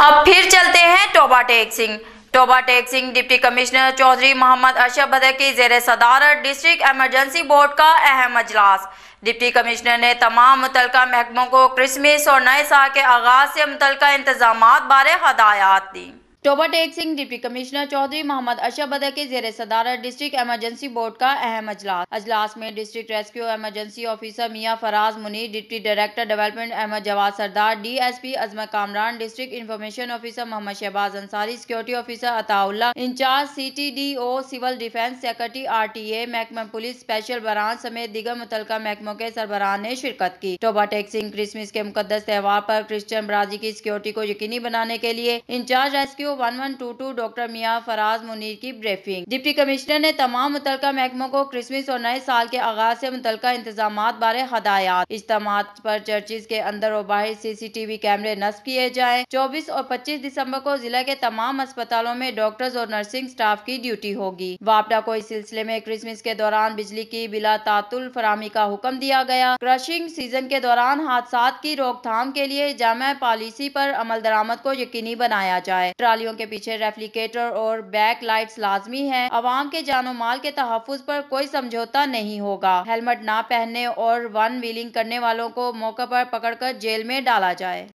अब फिर चलते हैं टोबा टेक सिंह टोबा टेक सिंह डिप्टी कमिश्नर चौधरी मोहम्मद अशरफ भदे की जेर सदारत डिस्ट्रिक्ट एमरजेंसी बोर्ड का अहम अजलास डिप्टी कमिश्नर ने तमाम मुतल महकमों को क्रिसमस और नए साल के आगाज से मुतल इंतजाम बारे हदायत दी टोबा टेक सिंह डिप्टी कमिश्नर चौधरी मोहम्मद अशरफ बदर के जेर सदारत डिस्ट्रिक्ट एमरजेंसी बोर्ड का अहम अजलास अजलास में district rescue emergency officer Mian Faraz Munir deputy director development Ahmad Jawad Sardar DSP Azam Kamran district information officer Muhammad Shahbaz Ansari security officer Ataullah incharge C T D O civil defence secretary R T A महकमा पुलिस स्पेशल ब्रांच समेत दिगर मुतल महकमों के सरबराह ने शिरकत की टोबा टेक सिंह क्रिसमस के मुकदस त्यौहार पर क्रिश्चियन बराजी की सिक्योरिटी को यकीनी बनाने के लिए इंचार्ज रेस्क्यू ओ one one two two doctor Mian Faraz Munir की ब्रीफिंग डिप्टी कमिश्नर ने तमाम मुतल महकमों को क्रिसमस और नए साल के आगाज ऐसी मुतल इंतजाम बारे हदायत इज्तम आरोप चर्चिस के अंदर और बाहर सी सी टी वी कैमरे नस्ब किए जाए चौबीस और पच्चीस दिसम्बर को जिला के तमाम अस्पतालों में डॉक्टर्स और नर्सिंग स्टाफ की ड्यूटी होगी वापडा को इस सिलसिले में क्रिसमस के दौरान बिजली की बिला तातुल फरामी का हुक्म दिया गया क्रशिंग सीजन के दौरान हादसा की रोकथाम के लिए जामा पॉलिसी आरोप अमल दरामद को यकीनी बनाया जाए ट्राली वालियों के पीछे रेफ्लिकेटर और बैक लाइट लाजमी है आवाम के जानो माल के तहफ़ पर कोई समझौता नहीं होगा हेलमेट ना पहनने और वन व्हीलिंग करने वालों को मौके पर पकड़ कर जेल में डाला जाए